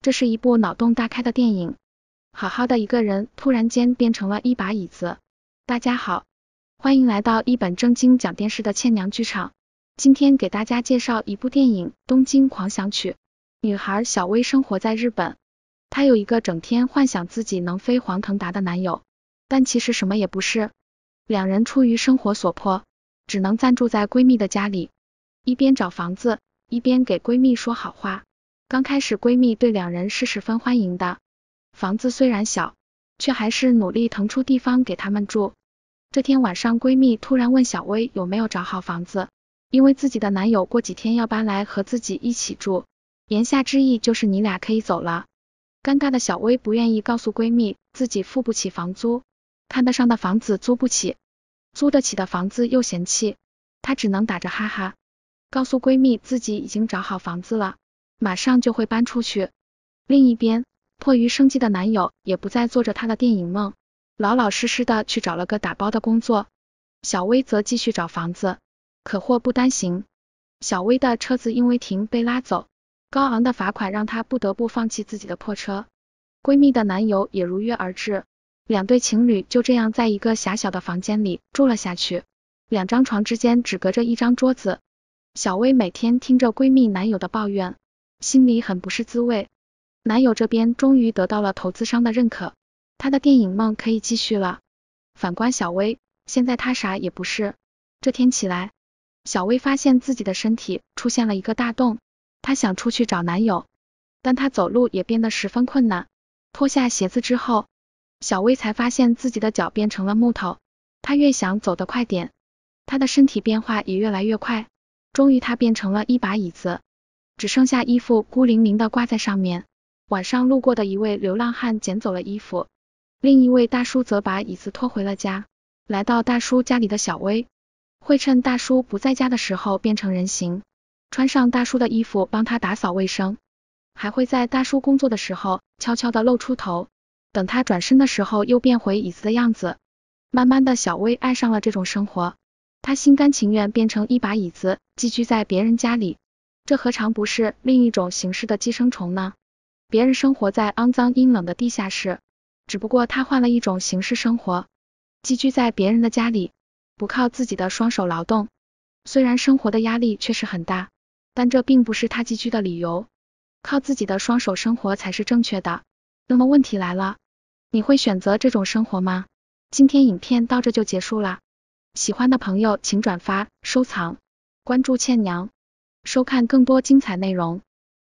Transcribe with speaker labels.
Speaker 1: 这是一部脑洞大开的电影，好好的一个人突然间变成了一把椅子。大家好，欢迎来到一本正经讲电视的千娘剧场，今天给大家介绍一部电影《东京狂想曲》。女孩小薇生活在日本，她有一个整天幻想自己能飞黄腾达的男友，但其实什么也不是。两人出于生活所迫，只能暂住在闺蜜的家里，一边找房子，一边给闺蜜说好话。刚开始闺蜜对两人是十分欢迎的，房子虽然小，却还是努力腾出地方给他们住。这天晚上，闺蜜突然问小薇有没有找好房子，因为自己的男友过几天要搬来和自己一起住，言下之意就是你俩可以走了。尴尬的小薇不愿意告诉闺蜜自己付不起房租，看得上的房子租不起，租得起的房子又嫌弃，她只能打着哈哈，告诉闺蜜自己已经找好房子了。马上就会搬出去。另一边，迫于生计的男友也不再做着他的电影梦，老老实实的去找了个打包的工作。小薇则继续找房子，可祸不单行，小薇的车子因为停被拉走，高昂的罚款让她不得不放弃自己的破车。闺蜜的男友也如约而至，两对情侣就这样在一个狭小的房间里住了下去，两张床之间只隔着一张桌子。小薇每天听着闺蜜男友的抱怨。心里很不是滋味，男友这边终于得到了投资商的认可，他的电影梦可以继续了。反观小薇，现在她啥也不是。这天起来，小薇发现自己的身体出现了一个大洞，她想出去找男友，但她走路也变得十分困难。脱下鞋子之后，小薇才发现自己的脚变成了木头。她越想走得快点，她的身体变化也越来越快，终于她变成了一把椅子。只剩下衣服孤零零的挂在上面。晚上路过的一位流浪汉捡走了衣服，另一位大叔则把椅子拖回了家。来到大叔家里的小薇，会趁大叔不在家的时候变成人形，穿上大叔的衣服帮他打扫卫生，还会在大叔工作的时候悄悄的露出头，等他转身的时候又变回椅子的样子。慢慢的，小薇爱上了这种生活，她心甘情愿变成一把椅子，寄居在别人家里。这何尝不是另一种形式的寄生虫呢？别人生活在肮脏阴冷的地下室，只不过他换了一种形式生活，寄居在别人的家里，不靠自己的双手劳动。虽然生活的压力确实很大，但这并不是他寄居的理由。靠自己的双手生活才是正确的。那么问题来了，你会选择这种生活吗？今天影片到这就结束了，喜欢的朋友请转发、收藏、关注倩娘。收看更多精彩内容。